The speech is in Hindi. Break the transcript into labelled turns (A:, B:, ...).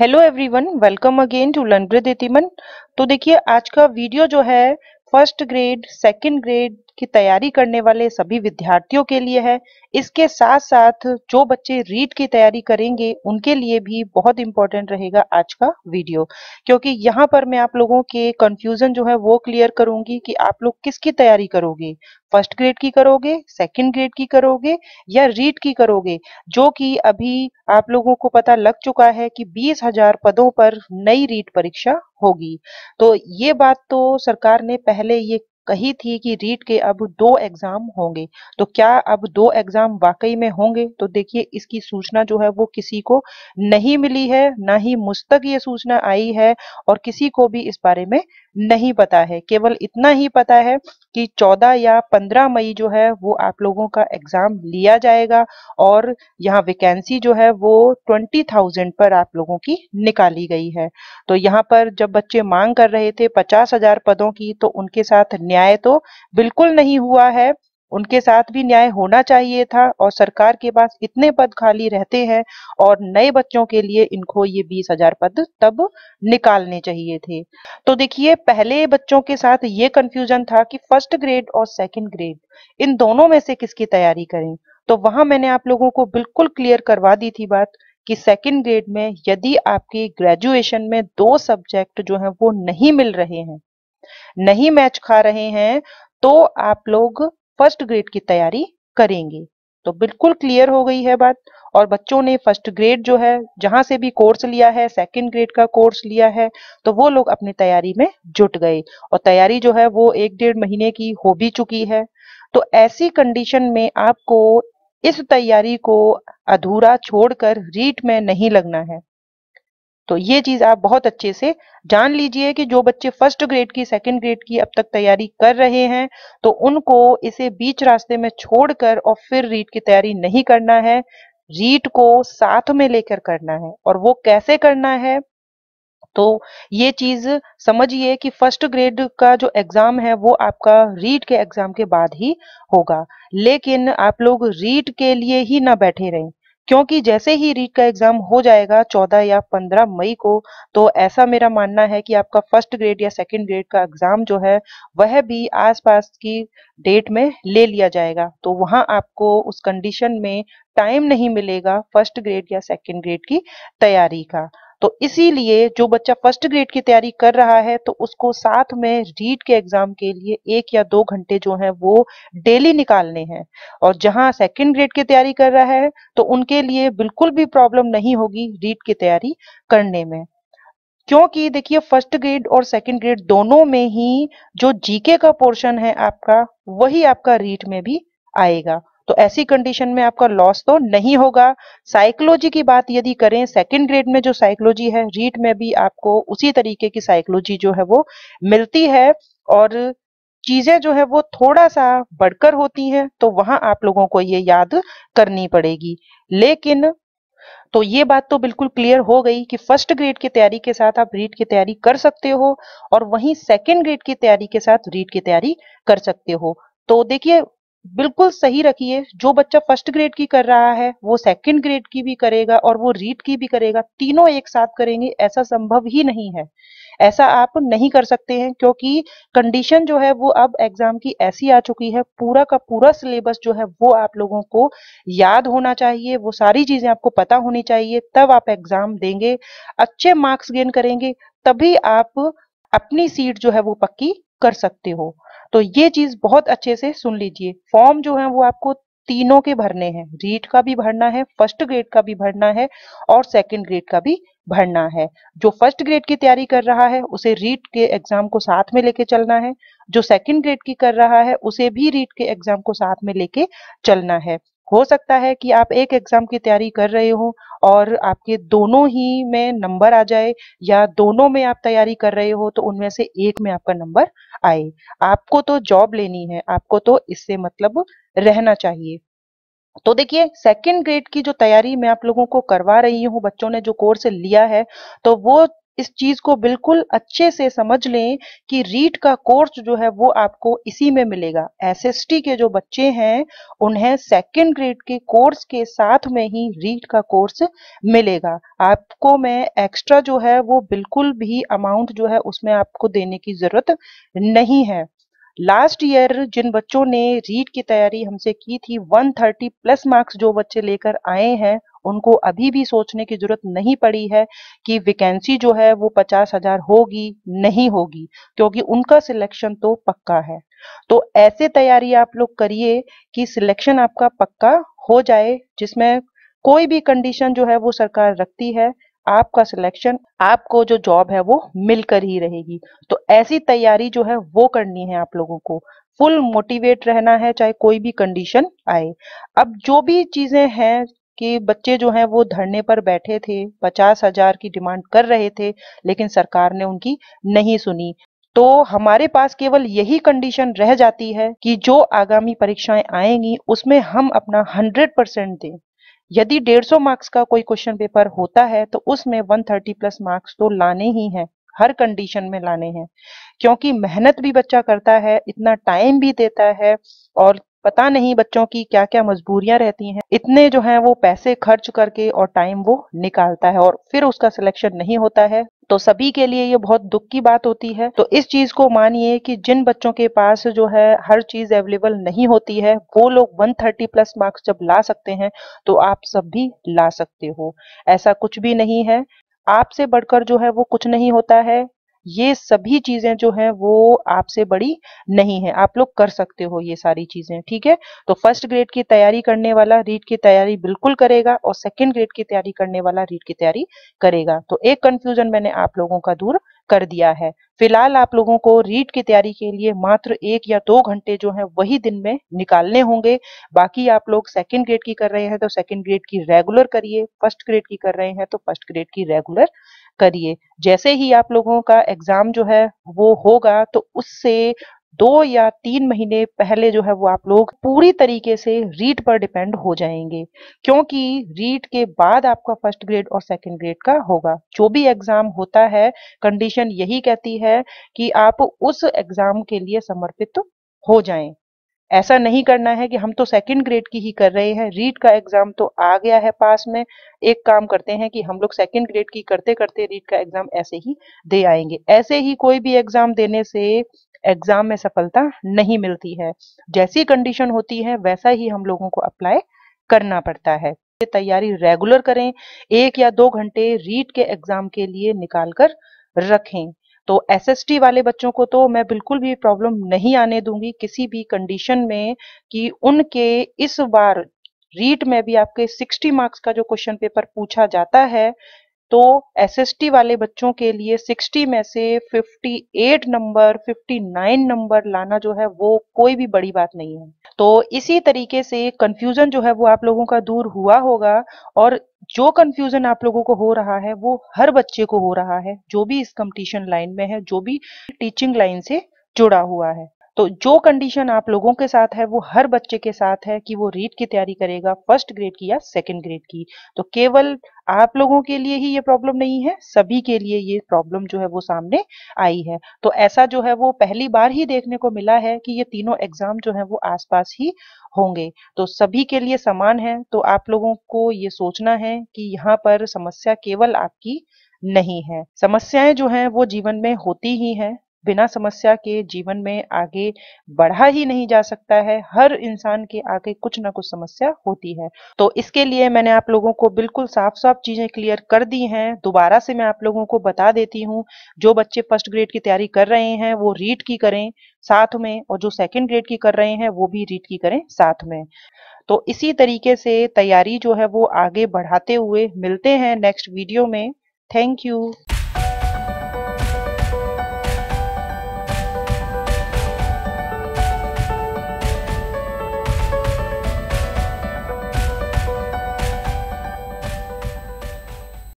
A: hello everyone welcome again to learn with तो देखिए आज का वीडियो जो है फर्स्ट ग्रेड सेकंड ग्रेड की तैयारी करने वाले सभी विद्यार्थियों के लिए है इसके साथ साथ जो बच्चे रीट की तैयारी करेंगे उनके लिए भी बहुत इंपॉर्टेंट रहेगा आज का वीडियो क्योंकि यहाँ पर मैं आप लोगों के कंफ्यूजन जो है वो क्लियर करूंगी कि आप लोग किसकी तैयारी करोगे फर्स्ट ग्रेड की करोगे सेकंड ग्रेड की करोगे या रीट की करोगे जो कि अभी आप लोगों को पता लग चुका है कि बीस हजार पदों पर नई रीट परीक्षा होगी तो ये बात तो सरकार ने पहले ये कही थी कि रीट के अब दो एग्जाम होंगे तो क्या अब दो एग्जाम वाकई में होंगे तो देखिए इसकी सूचना जो है वो किसी को नहीं मिली है ना ही मुझ तक ये सूचना आई है और किसी को भी इस बारे में नहीं पता है केवल इतना ही पता है कि 14 या 15 मई जो है वो आप लोगों का एग्जाम लिया जाएगा और यहाँ वैकेंसी जो है वो 20,000 पर आप लोगों की निकाली गई है तो यहाँ पर जब बच्चे मांग कर रहे थे 50,000 पदों की तो उनके साथ न्याय तो बिल्कुल नहीं हुआ है उनके साथ भी न्याय होना चाहिए था और सरकार के पास इतने पद खाली रहते हैं और नए बच्चों के लिए इनको ये बीस हजार पद तब निकालने चाहिए थे तो देखिए पहले बच्चों के साथ ये कंफ्यूजन था कि फर्स्ट ग्रेड और सेकंड ग्रेड इन दोनों में से किसकी तैयारी करें तो वहां मैंने आप लोगों को बिल्कुल क्लियर करवा दी थी बात कि सेकेंड ग्रेड में यदि आपके ग्रेजुएशन में दो सब्जेक्ट जो है वो नहीं मिल रहे हैं नहीं मैच खा रहे हैं तो आप लोग फर्स्ट ग्रेड की तैयारी करेंगे तो बिल्कुल क्लियर हो गई है बात और बच्चों ने फर्स्ट ग्रेड जो है जहां से भी कोर्स लिया है सेकंड ग्रेड का कोर्स लिया है तो वो लोग अपनी तैयारी में जुट गए और तैयारी जो है वो एक डेढ़ महीने की हो भी चुकी है तो ऐसी कंडीशन में आपको इस तैयारी को अधूरा छोड़कर रीट में नहीं लगना है तो ये चीज आप बहुत अच्छे से जान लीजिए कि जो बच्चे फर्स्ट ग्रेड की सेकंड ग्रेड की अब तक तैयारी कर रहे हैं तो उनको इसे बीच रास्ते में छोड़कर और फिर रीट की तैयारी नहीं करना है रीट को साथ में लेकर करना है और वो कैसे करना है तो ये चीज समझिए कि फर्स्ट ग्रेड का जो एग्जाम है वो आपका रीट के एग्जाम के बाद ही होगा लेकिन आप लोग रीट के लिए ही ना बैठे रहें क्योंकि जैसे ही रीट का एग्जाम हो जाएगा 14 या 15 मई को तो ऐसा मेरा मानना है कि आपका फर्स्ट ग्रेड या सेकंड ग्रेड का एग्जाम जो है वह भी आसपास की डेट में ले लिया जाएगा तो वहां आपको उस कंडीशन में टाइम नहीं मिलेगा फर्स्ट ग्रेड या सेकंड ग्रेड की तैयारी का तो इसीलिए जो बच्चा फर्स्ट ग्रेड की तैयारी कर रहा है तो उसको साथ में रीड के एग्जाम के लिए एक या दो घंटे जो है वो डेली निकालने हैं और जहां सेकंड ग्रेड की तैयारी कर रहा है तो उनके लिए बिल्कुल भी प्रॉब्लम नहीं होगी रीड की तैयारी करने में क्योंकि देखिए फर्स्ट ग्रेड और सेकंड ग्रेड दोनों में ही जो जीके का पोर्शन है आपका वही आपका रीट में भी आएगा तो ऐसी कंडीशन में आपका लॉस तो नहीं होगा साइकोलॉजी की बात यदि करें सेकेंड ग्रेड में जो साइकोलॉजी है रीट में भी आपको उसी तरीके की साइकोलॉजी जो है वो मिलती है और चीजें जो है वो थोड़ा सा बढ़कर होती हैं तो वहां आप लोगों को ये याद करनी पड़ेगी लेकिन तो ये बात तो बिल्कुल क्लियर हो गई कि फर्स्ट ग्रेड की तैयारी के साथ आप रीट की तैयारी कर सकते हो और वहीं सेकेंड ग्रेड की तैयारी के साथ रीट की तैयारी कर सकते हो तो देखिए बिल्कुल सही रखिए जो बच्चा फर्स्ट ग्रेड की कर रहा है वो सेकंड ग्रेड की भी करेगा और वो रीड की भी करेगा तीनों एक साथ करेंगे ऐसा संभव ही नहीं है ऐसा आप नहीं कर सकते हैं क्योंकि कंडीशन जो है वो अब एग्जाम की ऐसी आ चुकी है पूरा का पूरा सिलेबस जो है वो आप लोगों को याद होना चाहिए वो सारी चीजें आपको पता होनी चाहिए तब आप एग्जाम देंगे अच्छे मार्क्स गेन करेंगे तभी आप अपनी सीट जो है वो पक्की कर सकते हो तो ये चीज बहुत अच्छे से सुन लीजिए फॉर्म जो है वो आपको तीनों के भरने हैं रीट का भी भरना है फर्स्ट ग्रेड का भी भरना है और सेकंड ग्रेड का भी भरना है जो फर्स्ट ग्रेड की तैयारी कर रहा है उसे रीट के एग्जाम को साथ में लेके चलना है जो सेकंड ग्रेड की कर रहा है उसे भी रीट के एग्जाम को साथ में लेके चलना है हो सकता है कि आप एक एग्जाम की तैयारी कर रहे हो और आपके दोनों ही में नंबर आ जाए या दोनों में आप तैयारी कर रहे हो तो उनमें से एक में आपका नंबर आए आपको तो जॉब लेनी है आपको तो इससे मतलब रहना चाहिए तो देखिए सेकंड ग्रेड की जो तैयारी मैं आप लोगों को करवा रही हूँ बच्चों ने जो कोर्स लिया है तो वो इस चीज को बिल्कुल अच्छे से समझ लें कि रीट का कोर्स जो है वो आपको इसी में मिलेगा एसएसटी के जो बच्चे हैं उन्हें सेकेंड ग्रेड के कोर्स के साथ में ही रीट का कोर्स मिलेगा आपको मैं एक्स्ट्रा जो है वो बिल्कुल भी अमाउंट जो है उसमें आपको देने की जरूरत नहीं है लास्ट ईयर जिन बच्चों ने रीट की तैयारी हमसे की थी 130 प्लस मार्क्स जो बच्चे लेकर आए हैं उनको अभी भी सोचने की जरूरत नहीं पड़ी है कि वैकेंसी जो है वो पचास हजार होगी नहीं होगी क्योंकि उनका सिलेक्शन तो पक्का है तो ऐसे तैयारी आप लोग करिए कि सिलेक्शन आपका पक्का हो जाए जिसमें कोई भी कंडीशन जो है वो सरकार रखती है आपका सिलेक्शन आपको जो जॉब है वो मिलकर ही रहेगी तो ऐसी तैयारी जो है वो करनी है आप लोगों को फुल मोटिवेट रहना है चाहे कोई भी कंडीशन आए अब जो भी चीजें हैं कि बच्चे जो हैं वो धरने पर बैठे थे पचास हजार की डिमांड कर रहे थे लेकिन सरकार ने उनकी नहीं सुनी तो हमारे पास केवल यही कंडीशन रह जाती है कि जो आगामी परीक्षाएं आएंगी उसमें हम अपना हंड्रेड परसेंट दें यदि 150 मार्क्स का कोई क्वेश्चन पेपर होता है तो उसमें 130 प्लस मार्क्स तो लाने ही हैं हर कंडीशन में लाने हैं क्योंकि मेहनत भी बच्चा करता है इतना टाइम भी देता है और पता नहीं बच्चों की क्या क्या मजबूरियां रहती हैं इतने जो है वो पैसे खर्च करके और टाइम वो निकालता है और फिर उसका सिलेक्शन नहीं होता है तो सभी के लिए ये बहुत दुख की बात होती है तो इस चीज को मानिए कि जिन बच्चों के पास जो है हर चीज अवेलेबल नहीं होती है वो लोग 130 प्लस मार्क्स जब ला सकते हैं तो आप सब भी ला सकते हो ऐसा कुछ भी नहीं है आपसे बढ़कर जो है वो कुछ नहीं होता है ये सभी चीजें जो हैं वो आपसे बड़ी नहीं है आप लोग कर सकते हो ये सारी चीजें ठीक है तो फर्स्ट ग्रेड की तैयारी करने वाला रीट की तैयारी बिल्कुल करेगा और सेकेंड ग्रेड की तैयारी करने वाला रीट की तैयारी करेगा तो एक कंफ्यूजन मैंने आप लोगों का दूर कर दिया है फिलहाल आप लोगों को रीट की तैयारी के लिए मात्र एक या दो घंटे जो है वही दिन में निकालने होंगे बाकी आप लोग सेकंड ग्रेड की कर रहे हैं तो सेकंड ग्रेड की रेगुलर करिए फर्स्ट ग्रेड की कर रहे हैं तो फर्स्ट ग्रेड की रेगुलर करिए जैसे ही आप लोगों का एग्जाम जो है वो होगा तो उससे दो या तीन महीने पहले जो है वो आप लोग पूरी तरीके से रीट पर डिपेंड हो जाएंगे क्योंकि रीट के बाद आपका फर्स्ट ग्रेड और सेकंड ग्रेड का होगा जो भी एग्जाम होता है कंडीशन यही कहती है कि आप उस एग्जाम के लिए समर्पित तो हो जाएं ऐसा नहीं करना है कि हम तो सेकंड ग्रेड की ही कर रहे हैं रीट का एग्जाम तो आ गया है पास में एक काम करते हैं कि हम लोग सेकंड ग्रेड की करते करते रीट का एग्जाम ऐसे ही दे आएंगे ऐसे ही कोई भी एग्जाम देने से एग्जाम में सफलता नहीं मिलती है जैसी कंडीशन होती है वैसा ही हम लोगों को अप्लाई करना पड़ता है तैयारी रेगुलर करें एक या दो घंटे रीट के एग्जाम के लिए निकाल कर रखें तो एसएसटी वाले बच्चों को तो मैं बिल्कुल भी प्रॉब्लम नहीं आने दूंगी किसी भी कंडीशन में कि उनके इस बार रीट में भी आपके 60 मार्क्स का जो क्वेश्चन पेपर पूछा जाता है तो एसएसटी वाले बच्चों के लिए 60 में से 58 नंबर 59 नंबर लाना जो है वो कोई भी बड़ी बात नहीं है तो इसी तरीके से कंफ्यूजन जो है वो आप लोगों का दूर हुआ होगा और जो कंफ्यूजन आप लोगों को हो रहा है वो हर बच्चे को हो रहा है जो भी इस कंपटीशन लाइन में है जो भी टीचिंग लाइन से जुड़ा हुआ है तो जो कंडीशन आप लोगों के साथ है वो हर बच्चे के साथ है कि वो रीट की तैयारी करेगा फर्स्ट ग्रेड की या सेकेंड ग्रेड की तो केवल आप लोगों के लिए ही ये प्रॉब्लम नहीं है सभी के लिए ये प्रॉब्लम जो है वो सामने आई है तो ऐसा जो है वो पहली बार ही देखने को मिला है कि ये तीनों एग्जाम जो है वो आसपास ही होंगे तो सभी के लिए समान है तो आप लोगों को ये सोचना है कि यहाँ पर समस्या केवल आपकी नहीं है समस्याएं जो हैं वो जीवन में होती ही हैं बिना समस्या के जीवन में आगे बढ़ा ही नहीं जा सकता है हर इंसान के आगे कुछ ना कुछ समस्या होती है तो इसके लिए मैंने आप लोगों को बिल्कुल साफ साफ चीजें क्लियर कर दी हैं दोबारा से मैं आप लोगों को बता देती हूँ जो बच्चे फर्स्ट ग्रेड की तैयारी कर रहे हैं वो रीट की करें साथ में और जो सेकेंड ग्रेड की कर रहे हैं वो भी रीट की करें साथ में तो इसी तरीके से तैयारी जो है वो आगे बढ़ाते हुए मिलते हैं नेक्स्ट वीडियो में थैंक यू